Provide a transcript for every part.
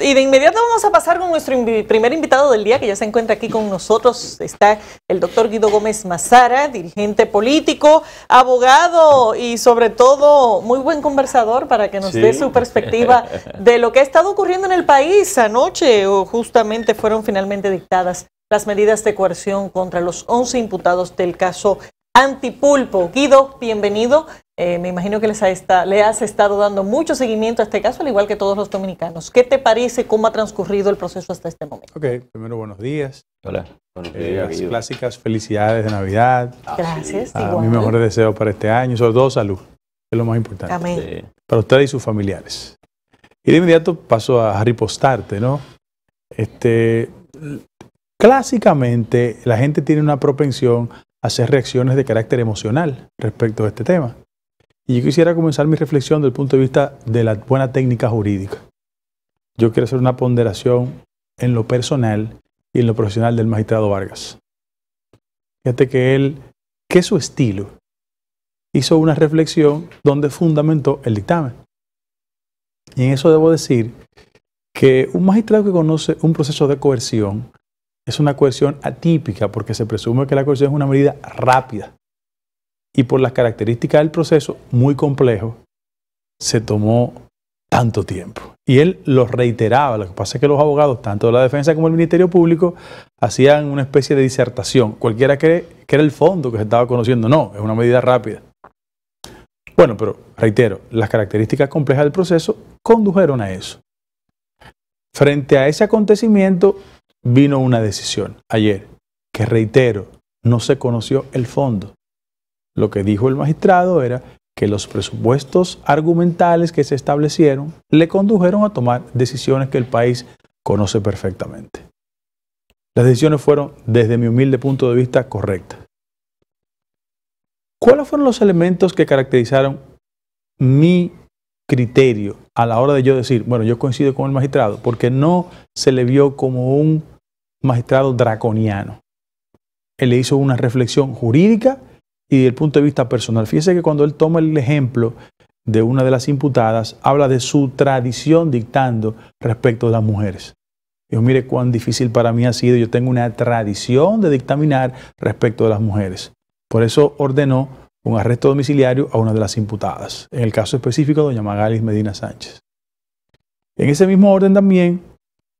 Y de inmediato vamos a pasar con nuestro primer invitado del día, que ya se encuentra aquí con nosotros. Está el doctor Guido Gómez Mazara, dirigente político, abogado y sobre todo muy buen conversador para que nos dé su perspectiva de lo que ha estado ocurriendo en el país anoche. O justamente fueron finalmente dictadas las medidas de coerción contra los 11 imputados del caso Antipulpo. Guido, bienvenido. Eh, me imagino que les ha le has estado dando mucho seguimiento a este caso, al igual que todos los dominicanos. ¿Qué te parece cómo ha transcurrido el proceso hasta este momento? Ok, primero buenos días. Hola. Buenos días, eh, clásicas felicidades de Navidad. Ah, Gracias. A ah, mí mis mejores deseos para este año, sobre todo salud, es lo más importante. Amén. Para usted y sus familiares. Y de inmediato paso a ripostarte, ¿no? Este, clásicamente la gente tiene una propensión a hacer reacciones de carácter emocional respecto a este tema. Y yo quisiera comenzar mi reflexión desde el punto de vista de la buena técnica jurídica. Yo quiero hacer una ponderación en lo personal y en lo profesional del magistrado Vargas. Fíjate que él, que es su estilo, hizo una reflexión donde fundamentó el dictamen. Y en eso debo decir que un magistrado que conoce un proceso de coerción es una coerción atípica porque se presume que la coerción es una medida rápida y por las características del proceso muy complejo, se tomó tanto tiempo. Y él lo reiteraba. Lo que pasa es que los abogados, tanto de la defensa como el Ministerio Público, hacían una especie de disertación. Cualquiera cree que era el fondo que se estaba conociendo. No, es una medida rápida. Bueno, pero reitero, las características complejas del proceso condujeron a eso. Frente a ese acontecimiento vino una decisión ayer, que reitero, no se conoció el fondo. Lo que dijo el magistrado era que los presupuestos argumentales que se establecieron le condujeron a tomar decisiones que el país conoce perfectamente. Las decisiones fueron, desde mi humilde punto de vista, correctas. ¿Cuáles fueron los elementos que caracterizaron mi criterio a la hora de yo decir, bueno, yo coincido con el magistrado, porque no se le vio como un magistrado draconiano? Él le hizo una reflexión jurídica y desde el punto de vista personal. Fíjese que cuando él toma el ejemplo de una de las imputadas, habla de su tradición dictando respecto de las mujeres. Dios, mire cuán difícil para mí ha sido. Yo tengo una tradición de dictaminar respecto de las mujeres. Por eso ordenó un arresto domiciliario a una de las imputadas, en el caso específico doña Magalis Medina Sánchez. En ese mismo orden también,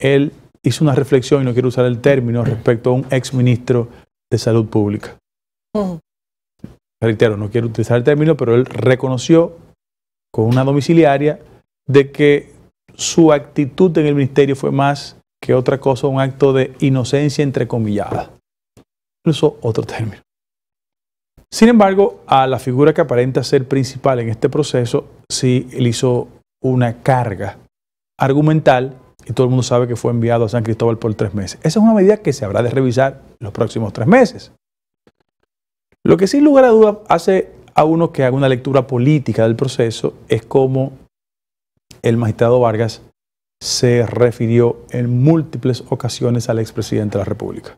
él hizo una reflexión, y no quiero usar el término, respecto a un ex ministro de Salud Pública. Oh reitero, no quiero utilizar el término, pero él reconoció con una domiciliaria de que su actitud en el ministerio fue más que otra cosa, un acto de inocencia entrecomillada. Incluso otro término. Sin embargo, a la figura que aparenta ser principal en este proceso, sí él hizo una carga argumental y todo el mundo sabe que fue enviado a San Cristóbal por tres meses. Esa es una medida que se habrá de revisar los próximos tres meses. Lo que sin lugar a duda hace a uno que haga una lectura política del proceso es cómo el magistrado Vargas se refirió en múltiples ocasiones al expresidente de la República.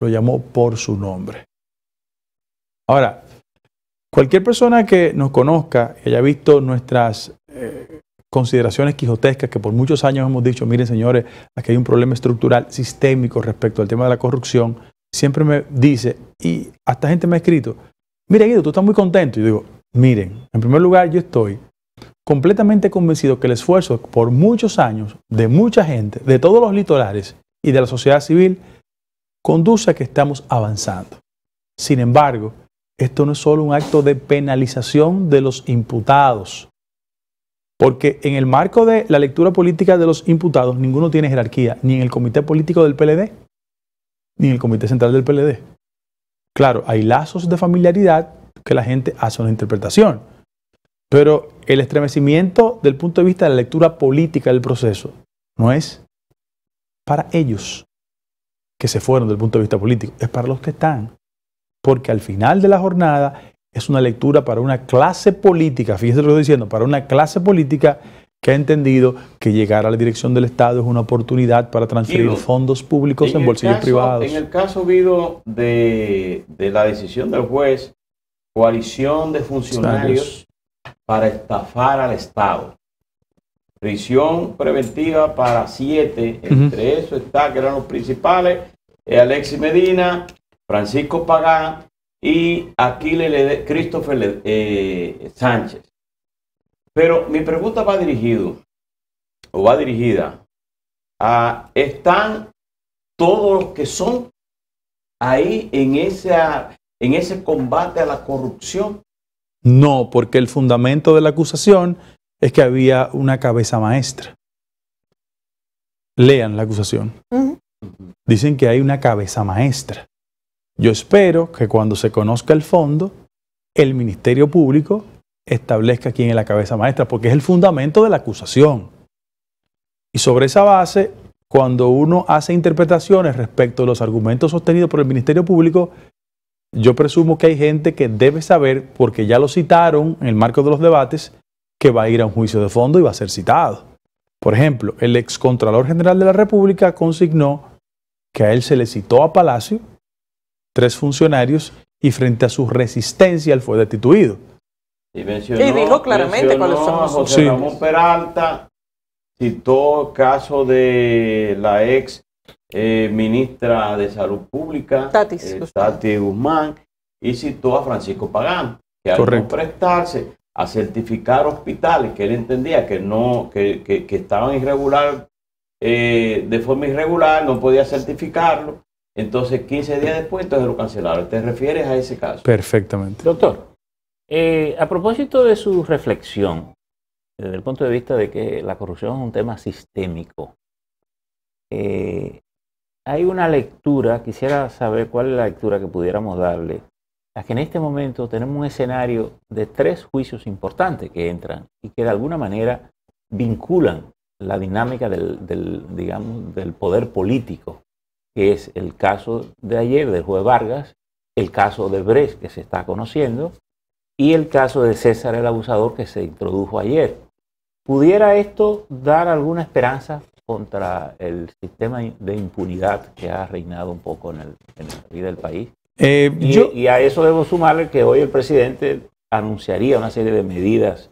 Lo llamó por su nombre. Ahora, cualquier persona que nos conozca y haya visto nuestras eh, consideraciones quijotescas que por muchos años hemos dicho, miren señores, aquí hay un problema estructural sistémico respecto al tema de la corrupción, siempre me dice, y hasta gente me ha escrito, mira Guido, tú estás muy contento. Y digo, miren, en primer lugar yo estoy completamente convencido que el esfuerzo por muchos años de mucha gente, de todos los litorales y de la sociedad civil, conduce a que estamos avanzando. Sin embargo, esto no es solo un acto de penalización de los imputados, porque en el marco de la lectura política de los imputados, ninguno tiene jerarquía, ni en el comité político del PLD, ni en el Comité Central del PLD. Claro, hay lazos de familiaridad que la gente hace una interpretación, pero el estremecimiento del punto de vista de la lectura política del proceso no es para ellos que se fueron del punto de vista político, es para los que están. Porque al final de la jornada es una lectura para una clase política, fíjense lo que estoy diciendo, para una clase política que ha entendido que llegar a la dirección del Estado es una oportunidad para transferir fondos públicos en, bolsillos privados. En el caso habido de, la decisión del juez, coalición de funcionarios para estafar al Estado. Prisión preventiva para siete, entre eso está, que eran los principales, eh, Alexis Medina, Francisco Pagán y Aquiles Christopher eh, Sánchez. Pero mi pregunta va dirigido o va dirigida a están todos los que son ahí en en ese combate a la corrupción. No, porque el fundamento de la acusación es que había una cabeza maestra. Lean la acusación. Dicen que hay una cabeza maestra. Yo espero que cuando se conozca el fondo, el Ministerio Público establezca quién es la cabeza maestra, porque es el fundamento de la acusación. Y sobre esa base, cuando uno hace interpretaciones respecto a los argumentos sostenidos por el Ministerio Público, yo presumo que hay gente que debe saber, porque ya lo citaron en el marco de los debates, que va a ir a un juicio de fondo y va a ser citado. Por ejemplo, el excontralor general de la República consignó que a él se le citó a Palacio tres funcionarios y frente a su resistencia él fue destituido. Y, mencionó, y dijo claramente cuáles son los José Ramón Peralta citó caso de la ex eh, ministra de Salud Pública, eh, Tati Guzmán. y citó a Francisco Pagán, que al prestarse a certificar hospitales que él entendía que no que, que, estaban irregular eh, de forma irregular, no podía certificarlo. Entonces, 15 días después, entonces lo cancelaron. ¿Te refieres a ese caso? Perfectamente. Doctor. Eh, a propósito de su reflexión, desde el punto de vista de que la corrupción es un tema sistémico, eh, hay una lectura, quisiera saber cuál es la lectura que pudiéramos darle, a que en este momento tenemos un escenario de tres juicios importantes que entran y que de alguna manera vinculan la dinámica del, del poder político, que es el caso de ayer del juez Vargas, el caso de Brecht que se está conociendo y el caso de César el abusador que se introdujo ayer. ¿Pudiera esto dar alguna esperanza contra el sistema de impunidad que ha reinado un poco en, el, la vida del país? Eh, y, a eso debo sumarle que hoy el presidente anunciaría una serie de medidas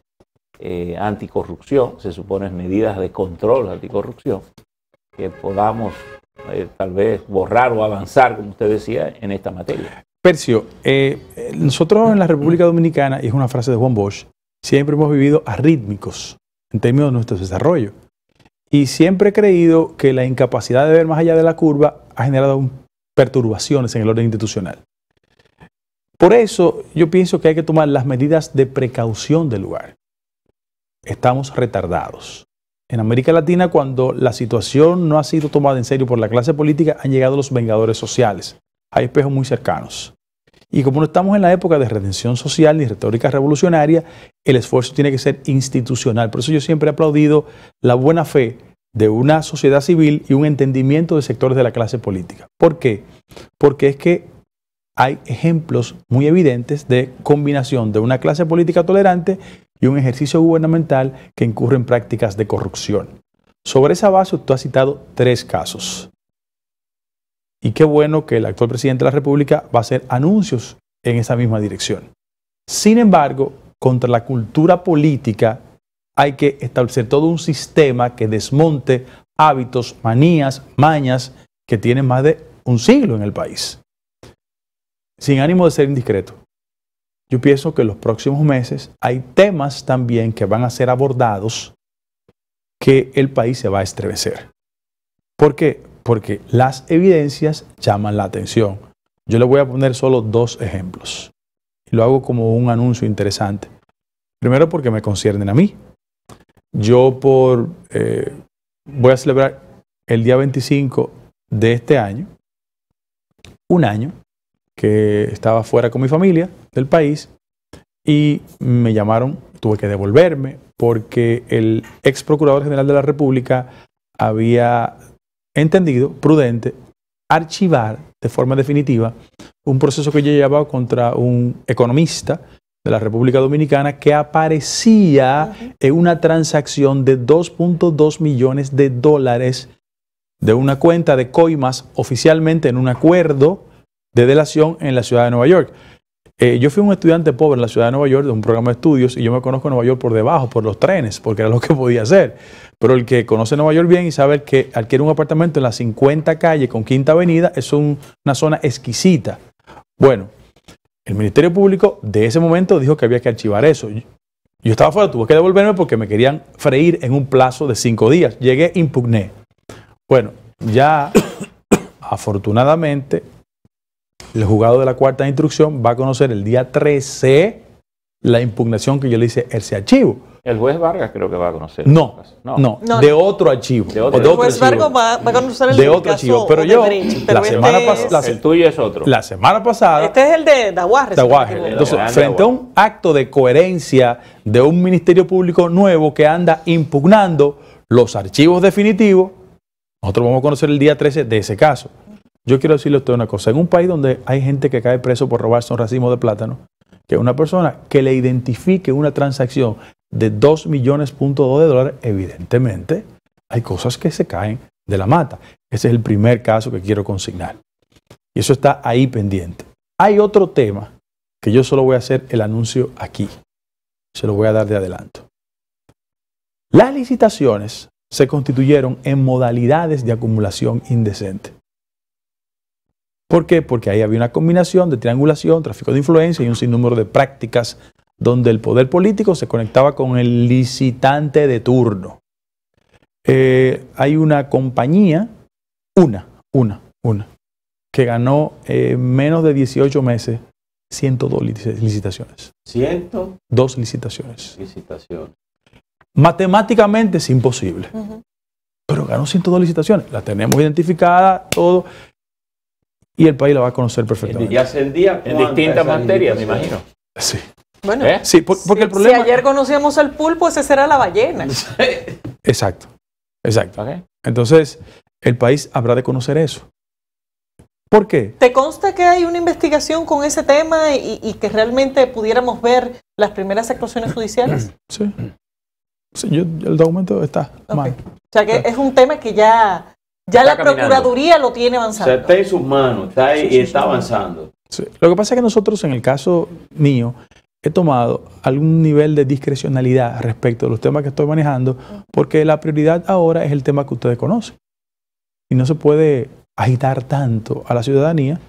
eh, anticorrupción, se supone medidas de control anticorrupción, que podamos eh, tal vez borrar o avanzar, como usted decía, en esta materia. Percio, eh, nosotros en la República Dominicana, y es una frase de Juan Bosch, siempre hemos vivido arrítmicos en términos de nuestro desarrollo. Y siempre he creído que la incapacidad de ver más allá de la curva ha generado perturbaciones en el orden institucional. Por eso yo pienso que hay que tomar las medidas de precaución del lugar. Estamos retardados. En América Latina, cuando la situación no ha sido tomada en serio por la clase política, han llegado los vengadores sociales hay espejos muy cercanos. Y como no estamos en la época de redención social ni retórica revolucionaria, el esfuerzo tiene que ser institucional. Por eso yo siempre he aplaudido la buena fe de una sociedad civil y un entendimiento de sectores de la clase política. ¿Por qué? Porque es que hay ejemplos muy evidentes de combinación de una clase política tolerante y un ejercicio gubernamental que incurre en prácticas de corrupción. Sobre esa base, tú has citado tres casos. Y qué bueno que el actual presidente de la República va a hacer anuncios en esa misma dirección. Sin embargo, contra la cultura política hay que establecer todo un sistema que desmonte hábitos, manías, mañas que tienen más de un siglo en el país. Sin ánimo de ser indiscreto, yo pienso que en los próximos meses hay temas también que van a ser abordados que el país se va a estremecer. ¿Por qué? porque las evidencias llaman la atención. Yo le voy a poner solo dos ejemplos. lo hago como un anuncio interesante. Primero porque me conciernen a mí. Yo por, eh, voy a celebrar el día 25 de este año, un año que estaba fuera con mi familia del país y me llamaron, tuve que devolverme porque el ex procurador general de la República había entendido, prudente, archivar de forma definitiva un proceso que yo llevaba contra un economista de la República Dominicana que aparecía en una transacción de 2.2 millones de dólares de una cuenta de coimas oficialmente en un acuerdo de delación en la ciudad de Nueva York. Eh, yo fui un estudiante pobre en la ciudad de Nueva York de un programa de estudios y yo me conozco Nueva York por debajo, por los trenes, porque era lo que podía hacer. Pero el que conoce Nueva York bien y sabe que adquiere un apartamento en la 50 calle con Quinta Avenida es una zona exquisita. Bueno, el Ministerio Público de ese momento dijo que había que archivar eso. Yo, yo estaba fuera, tuve que devolverme porque me querían freír en un plazo de cinco días. Llegué, impugné. Bueno, ya afortunadamente el juzgado de la cuarta instrucción va a conocer el día 13 la impugnación que yo le hice ese archivo. El juez Vargas creo que va a conocer. No, no, no, de otro archivo. el juez Vargas va, a conocer el de otro archivo. Pero yo, la este semana pasada. El tuyo es otro. La semana pasada. Este es el de Entonces, frente a un acto de coherencia de un ministerio público nuevo que anda impugnando los archivos definitivos, nosotros vamos a conocer el día 13 de ese caso. Yo quiero decirle a usted una cosa. En un país donde hay gente que cae preso por robarse un racimo de plátano, que una persona que le identifique una transacción de 2 millones de dólares, evidentemente hay cosas que se caen de la mata. Ese es el primer caso que quiero consignar. Y eso está ahí pendiente. Hay otro tema que yo solo voy a hacer el anuncio aquí. Se lo voy a dar de adelanto. Las licitaciones se constituyeron en modalidades de acumulación indecente. ¿Por qué? Porque ahí había una combinación de triangulación, tráfico de influencia y un sinnúmero de prácticas donde el poder político se conectaba con el licitante de turno. Eh, hay una compañía, una, una, una, que ganó eh, menos de 18 meses 102 licitaciones. 102 licitaciones. Licitaciones. Matemáticamente es imposible. Pero ganó 102 licitaciones. La tenemos identificada, todo y el país la va a conocer perfectamente. Y ascendía en distintas materias, me imagino. Sí. Bueno, ¿Eh? sí, porque el problema... si ayer conocíamos al pulpo, ese será la ballena. exacto, exacto. Entonces, el país habrá de conocer eso. ¿Por qué? ¿Te consta que hay una investigación con ese tema y, que realmente pudiéramos ver las primeras actuaciones judiciales? Sí. sí el documento está. O sea que es un tema que ya ya la Procuraduría lo tiene avanzando. está en sus manos, está ahí y está avanzando. Lo que pasa es que nosotros, en el caso mío, he tomado algún nivel de discrecionalidad respecto a los temas que estoy manejando, porque la prioridad ahora es el tema que ustedes conocen. Y no se puede agitar tanto a la ciudadanía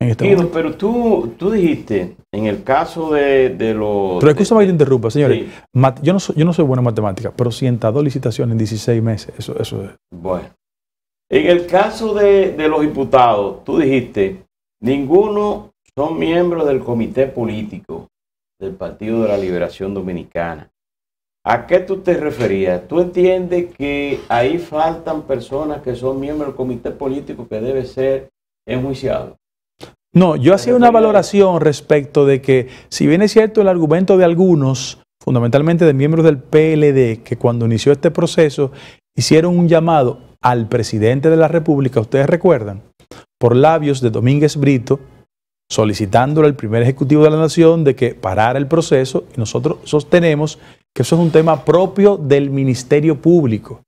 en este momento. pero tú, tú dijiste, en el caso de, los... Pero escúchame que interrumpa, señores. yo, no soy, yo no soy buena en matemática, pero dos licitaciones en 16 meses, eso, eso es... Bueno. En el caso de, los diputados, tú dijiste, ninguno son miembros del comité político del Partido de la Liberación Dominicana. ¿A qué tú te referías? ¿Tú entiendes que ahí faltan personas que son miembros del comité político que debe ser enjuiciado? No, yo hacía una valoración respecto de que, si bien es cierto el argumento de algunos, fundamentalmente de miembros del PLD, que cuando inició este proceso hicieron un llamado al presidente de la República, ustedes recuerdan, por labios de Domínguez Brito, solicitándole al primer ejecutivo de la nación de que parara el proceso y nosotros sostenemos que eso es un tema propio del Ministerio Público.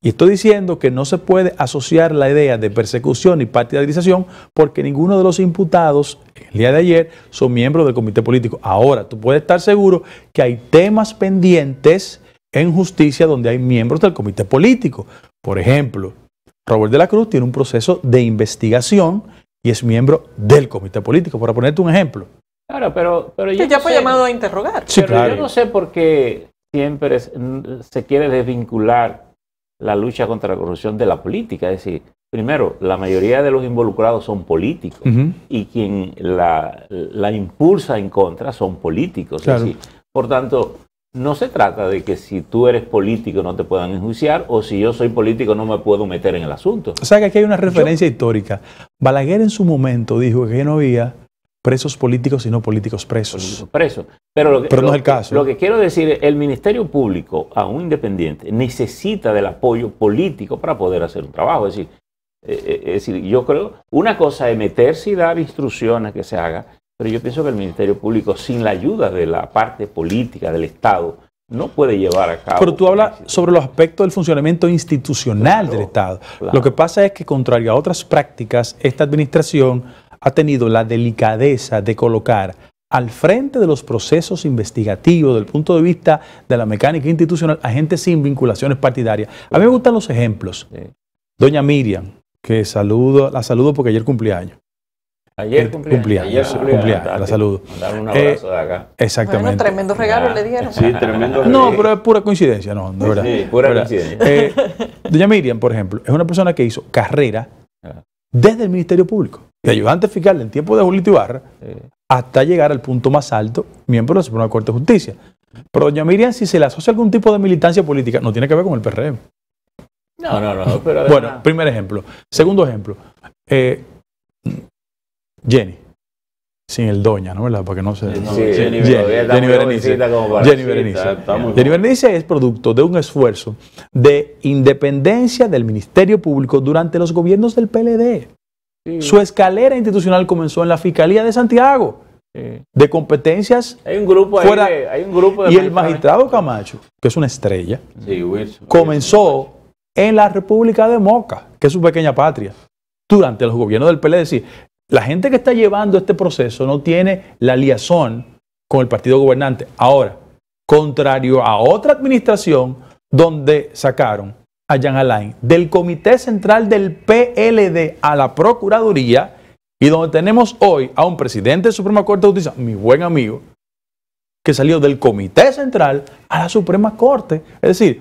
Y estoy diciendo que no se puede asociar la idea de persecución y partidarización porque ninguno de los imputados el día de ayer son miembros del comité político. Ahora, tú puedes estar seguro que hay temas pendientes en justicia donde hay miembros del comité político. Por ejemplo, Robert de la Cruz tiene un proceso de investigación y es miembro del comité político, para ponerte un ejemplo. Claro, pero, pero ya fue llamado a interrogar. Sí, pero yo no sé por qué siempre se quiere desvincular la lucha contra la corrupción de la política. Es decir, primero, la mayoría de los involucrados son políticos y quien la, impulsa en contra son políticos. por tanto, no se trata de que si tú eres político no te puedan enjuiciar o si yo soy político no me puedo meter en el asunto. O sea que aquí hay una referencia histórica. Balaguer en su momento dijo que no había presos políticos sino políticos presos. presos. Pero, no es el caso. Lo que quiero decir, es que el Ministerio Público, aún independiente, necesita del apoyo político para poder hacer un trabajo. Es decir, eh, eh, es decir yo creo, una cosa es meterse y dar instrucciones que se haga, pero yo pienso que el Ministerio Público, sin la ayuda de la parte política del Estado, no puede llevar a cabo. Pero tú hablas sobre los aspectos del funcionamiento institucional del Estado. Lo que pasa es que, contrario a otras prácticas, esta administración ha tenido la delicadeza de colocar al frente de los procesos investigativos, del punto de vista de la mecánica institucional, a gente sin vinculaciones partidarias. A mí me gustan los ejemplos. Doña Miriam, que saludo, la saludo porque ayer cumpleaños. Ayer cumplía. ayer cumplía, la, la salud. Mandaron un abrazo de eh, acá. Exactamente. Bueno, tremendo regalo le dieron. Sí, tremendo regalo. No, pero es pura coincidencia, no, de verdad. Sí, pura coincidencia. Eh, doña Miriam, por ejemplo, es una persona que hizo carrera ah. desde el Ministerio Público, de ayudante fiscal en tiempo de Julito Ibarra, hasta llegar al punto más alto, miembro de la Suprema Corte de Justicia. Pero doña Miriam, si se le asocia algún tipo de militancia política, no tiene que ver con el PRM. No, no, no. Pero bueno, primer ejemplo. Segundo ejemplo. Eh, Jenny. Sin el doña, ¿no? ¿Verdad? Para que no se... Sí, Jenny, Jenny Berenice. Jenny Berenice. Jenny es producto de un esfuerzo de independencia del Ministerio Público durante los gobiernos del PLD. Su escalera institucional comenzó en la Fiscalía de Santiago. de competencias. Hay un grupo ahí hay un grupo de Y el magistrado Camacho, que es una estrella, comenzó en la República de Moca, que es su pequeña patria, durante los gobiernos del PLD. La gente que está llevando este proceso no tiene la liazón con el partido gobernante. Ahora, contrario a otra administración donde sacaron a Jean Alain del Comité Central del PLD a la Procuraduría y donde tenemos hoy a un presidente de Suprema Corte de Justicia, mi buen amigo, que salió del Comité Central a la Suprema Corte. Es decir,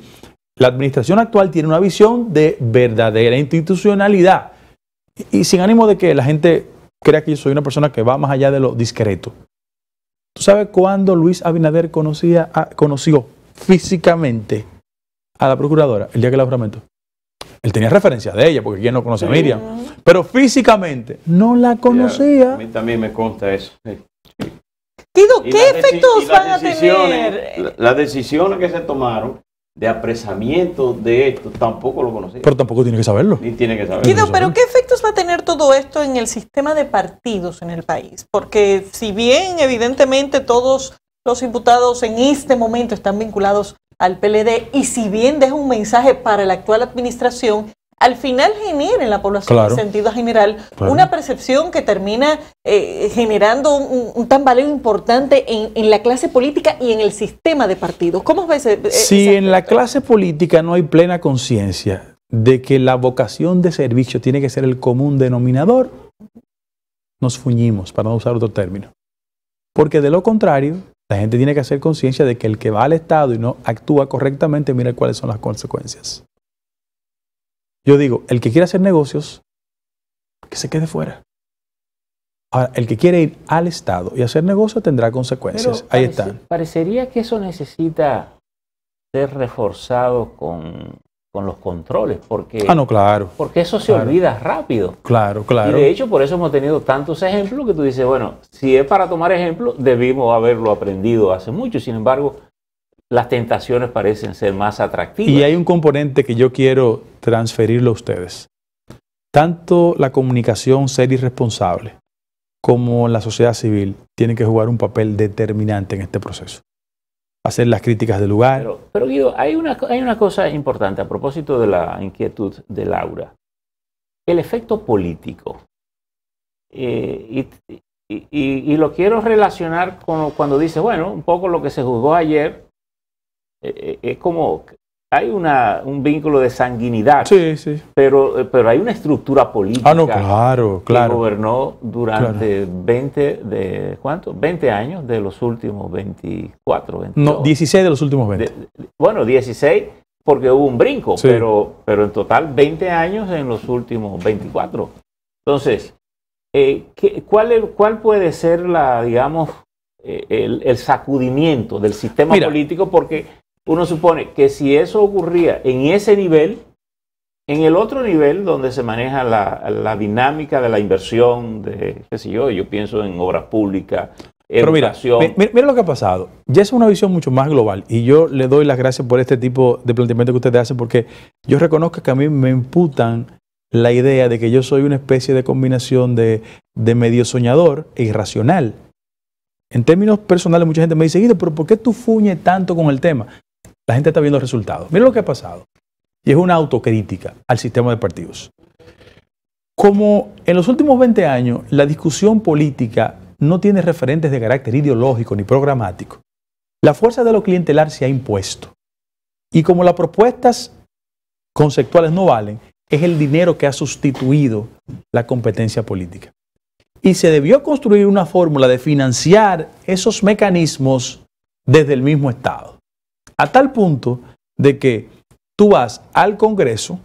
la administración actual tiene una visión de verdadera institucionalidad y sin ánimo de que la gente crea que yo soy una persona que va más allá de lo discreto. ¿Tú sabes cuándo Luis Abinader conocía, conoció físicamente a la procuradora? El día que la juramento? Él tenía referencia de ella, porque quién no conoce a Miriam. Pero físicamente no la conocía. a mí también me consta eso. ¿qué efectos van a tener? Las decisiones que se tomaron de apresamiento de esto, tampoco lo conocía. Pero tampoco tiene que saberlo. Ni tiene que saberlo. pero ¿qué efectos va a tener todo esto en el sistema de partidos en el país? Porque si bien evidentemente todos los imputados en este momento están vinculados al PLD y si bien deja un mensaje para la actual administración, al final genera en la población en sentido general una percepción que termina eh, generando un, un, tambaleo importante en, la clase política y en el sistema de partidos. ¿Cómo ves? Eh, eh, si en la clase política no hay plena conciencia de que la vocación de servicio tiene que ser el común denominador, nos fuñimos, para no usar otro término. Porque de lo contrario, la gente tiene que hacer conciencia de que el que va al Estado y no actúa correctamente, mira cuáles son las consecuencias. Yo digo, el que quiere hacer negocios, que se quede fuera. Ahora, el que quiere ir al Estado y hacer negocios tendrá consecuencias. Ahí están. Parecería que eso necesita ser reforzado con, los controles, porque, ah, no, claro, porque eso se olvida rápido. Claro, claro. Y de hecho, por eso hemos tenido tantos ejemplos que tú dices, bueno, si es para tomar ejemplo, debimos haberlo aprendido hace mucho. Sin embargo, las tentaciones parecen ser más atractivas. Y hay un componente que yo quiero transferirlo a ustedes. Tanto la comunicación ser irresponsable como la sociedad civil tienen que jugar un papel determinante en este proceso. Hacer las críticas del lugar. Pero, Guido, hay una, hay una cosa importante a propósito de la inquietud de Laura. El efecto político. Eh, y, lo quiero relacionar con cuando dice, bueno, un poco lo que se juzgó ayer eh, eh, es como, hay un vínculo de sanguinidad, sí, sí. Pero, eh, pero hay una estructura política ah, no, claro, claro. que gobernó durante 20, de, ¿cuánto? 20 años de los últimos 24, 22. No, 16 de los últimos 20. bueno, 16 porque hubo un brinco, pero, pero en total 20 años en los últimos 24. Entonces, eh, ¿cuál, ¿cuál puede ser la, digamos, el, sacudimiento del sistema político, porque uno supone que si eso ocurría en ese nivel, en el otro nivel donde se maneja la, dinámica de la inversión, de qué yo, yo pienso en obras públicas. Pero educación. mira, lo que ha pasado. Ya es una visión mucho más global y yo le doy las gracias por este tipo de planteamiento que ustedes hace, porque yo reconozco que a mí me imputan la idea de que yo soy una especie de combinación de, de medio soñador e irracional. En términos personales, mucha gente me dice, Guido, pero ¿por qué tú fuñes tanto con el tema? La gente está viendo resultados. Mira lo que ha pasado. Y es una autocrítica al sistema de partidos. Como en los últimos 20 años la discusión política no tiene referentes de carácter ideológico ni programático, la fuerza de lo clientelar se ha impuesto. Y como las propuestas conceptuales no valen, es el dinero que ha sustituido la competencia política. Y se debió construir una fórmula de financiar esos mecanismos desde el mismo Estado. A tal punto de que tú vas al Congreso,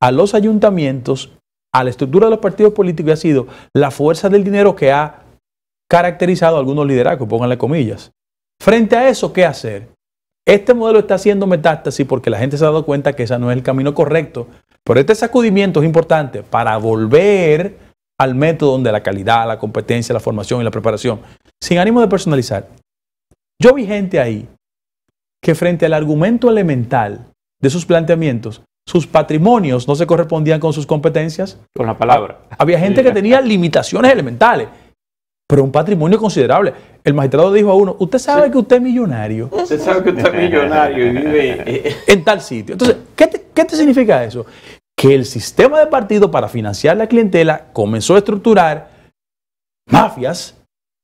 a los ayuntamientos, a la estructura de los partidos políticos y ha sido la fuerza del dinero que ha caracterizado a algunos liderazgos, pónganle comillas. Frente a eso, ¿qué hacer? Este modelo está haciendo metástasis porque la gente se ha dado cuenta que ese no es el camino correcto. Pero este sacudimiento es importante para volver al método donde la calidad, la competencia, la formación y la preparación, sin ánimo de personalizar. Yo vi gente ahí que frente al argumento elemental de sus planteamientos, sus patrimonios no se correspondían con sus competencias. Con la palabra. Había gente que tenía limitaciones elementales, pero un patrimonio considerable. El magistrado dijo a uno, usted sabe que usted es millonario. Usted sabe que usted es millonario y vive en tal sitio. Entonces, ¿qué te, significa eso? Que el sistema de partido para financiar la clientela comenzó a estructurar mafias,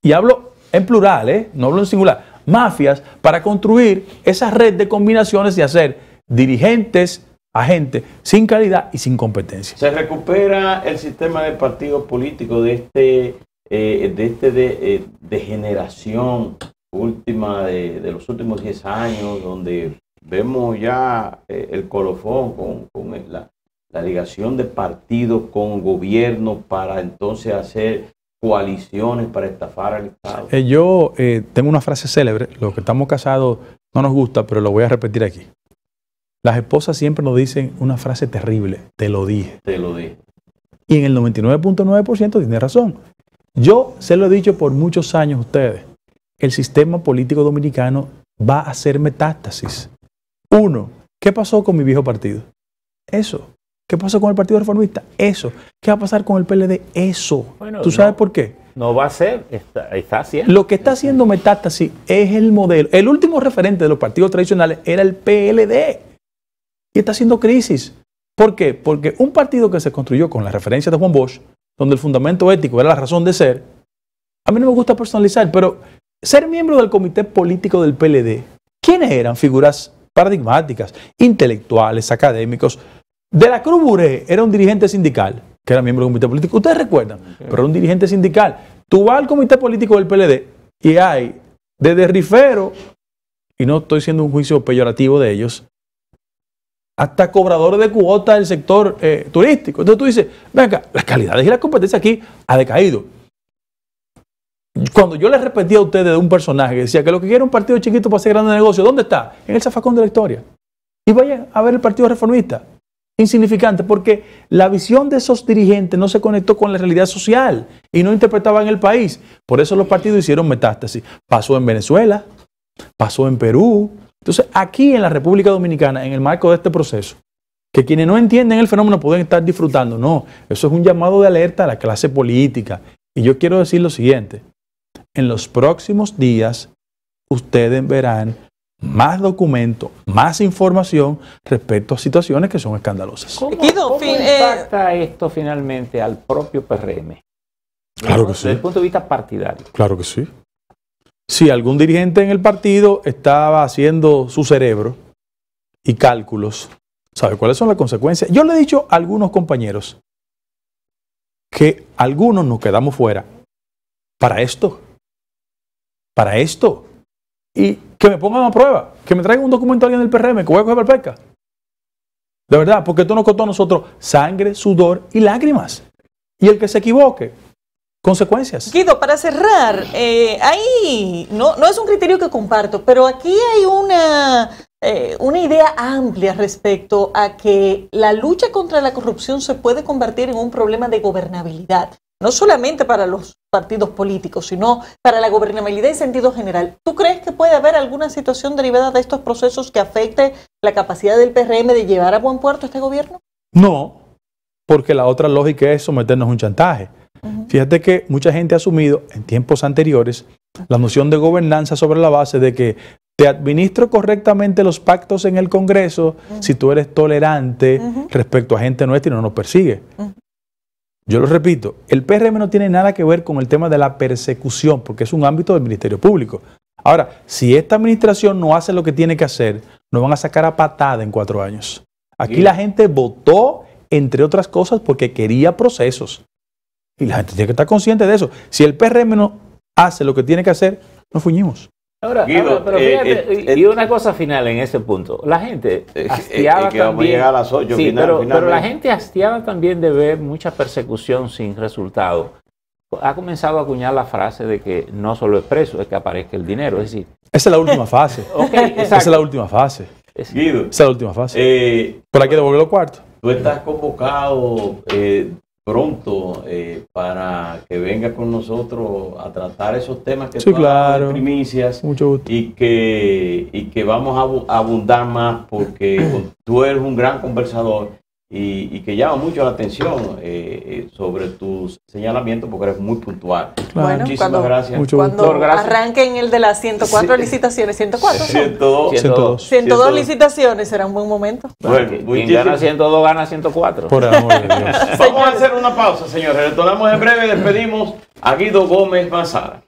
y hablo en plural, ¿eh? no hablo en singular, mafias para construir esa red de combinaciones y hacer dirigentes, agentes, sin calidad y sin competencia. Se recupera el sistema de partidos políticos este, eh, de este, de este eh, degeneración última de, los últimos 10 años, donde vemos ya eh, el colofón con, la, la ligación de partidos con gobierno para entonces hacer coaliciones para estafar al Estado. Eh, yo eh, tengo una frase célebre, los que estamos casados no nos gusta, pero lo voy a repetir aquí. Las esposas siempre nos dicen una frase terrible, te lo dije. Te lo dije. Y en el 99.9% tiene razón. Yo se lo he dicho por muchos años a ustedes, el sistema político dominicano va a hacer metástasis. Uno, ¿qué pasó con mi viejo partido? Eso, ¿Qué pasa con el Partido Reformista? Eso. ¿Qué va a pasar con el PLD? Eso. ¿Tú sabes por qué? No va a ser, está, haciendo. Lo que está haciendo Metástasis es el modelo. El último referente de los partidos tradicionales era el PLD. Y está haciendo crisis. ¿Por qué? Porque un partido que se construyó con la referencia de Juan Bosch, donde el fundamento ético era la razón de ser, a mí no me gusta personalizar, pero ser miembro del comité político del PLD, ¿quiénes eran figuras paradigmáticas, intelectuales, académicos, de la Cruz Buré era un dirigente sindical, que era miembro del comité político. Ustedes recuerdan, pero era un dirigente sindical. Tú vas al comité político del PLD y hay desde Rifero, y no estoy siendo un juicio peyorativo de ellos, hasta cobradores de cuotas del sector eh, turístico. Entonces tú dices, venga, las calidades y la competencia aquí ha decaído. Cuando yo les repetía a ustedes de un personaje que decía que lo que quiere un partido chiquito para hacer grandes negocios, ¿dónde está? En el zafacón de la historia. Y vaya a ver el Partido Reformista insignificante porque la visión de esos dirigentes no se conectó con la realidad social y no interpretaban el país. Por eso los partidos hicieron metástasis. Pasó en Venezuela, pasó en Perú. Entonces, aquí en la República Dominicana, en el marco de este proceso, que quienes no entienden el fenómeno pueden estar disfrutando. No, eso es un llamado de alerta a la clase política. Y yo quiero decir lo siguiente. En los próximos días, ustedes verán más documentos, más información respecto a situaciones que son escandalosas. ¿Cómo, impacta eh? esto finalmente al propio PRM? Claro que sí. Desde el punto de vista partidario. Claro que sí. Si algún dirigente en el partido estaba haciendo su cerebro y cálculos, ¿sabe cuáles son las consecuencias? Yo le he dicho a algunos compañeros que algunos nos quedamos fuera para esto. Para esto y que me pongan a prueba, que me traigan un documento en alguien del PRM, que voy a coger pesca. De verdad, porque esto nos costó a nosotros sangre, sudor y lágrimas. Y el que se equivoque, consecuencias. Guido, para cerrar, eh, ahí no, es un criterio que comparto, pero aquí hay una, eh, una idea amplia respecto a que la lucha contra la corrupción se puede convertir en un problema de gobernabilidad no solamente para los partidos políticos, sino para la gobernabilidad en sentido general. ¿Tú crees que puede haber alguna situación derivada de estos procesos que afecte la capacidad del PRM de llevar a buen puerto este gobierno? No, porque la otra lógica es someternos a un chantaje. Fíjate que mucha gente ha asumido en tiempos anteriores la noción de gobernanza sobre la base de que te administro correctamente los pactos en el Congreso si tú eres tolerante respecto a gente nuestra y no nos persigue. Yo lo repito, el PRM no tiene nada que ver con el tema de la persecución, porque es un ámbito del Ministerio Público. Ahora, si esta administración no hace lo que tiene que hacer, nos van a sacar a patada en cuatro años. Aquí la gente votó, entre otras cosas, porque quería procesos. Y la gente tiene que estar consciente de eso. Si el PRM no hace lo que tiene que hacer, nos fuñimos. Ahora, eh, eh, eh, y una cosa final en ese punto. La gente hastiaba también. pero, la gente hastiaba también de ver mucha persecución sin resultado. Ha comenzado a acuñar la frase de que no solo es preso, es que aparezca el dinero. Es decir, esa es la última fase. okay, esa es la última fase. Guido, esa es la última fase. Por aquí devolver los cuartos. Tú estás convocado pronto eh, para que venga con nosotros a tratar esos temas que son primicias y que y que vamos a abundar más porque tú eres un gran conversador y, que llama mucho la atención eh, eh, sobre tus señalamientos porque eres muy puntual. Muchísimas gracias. Mucho cuando gracias. arranquen el de las 104 licitaciones, 104. 102, 102. licitaciones, será un buen momento. Bueno, gana 102 gana 104. Por amor de Dios. Vamos a hacer una pausa, señores. Retornamos en breve y despedimos a Guido Gómez Mazara.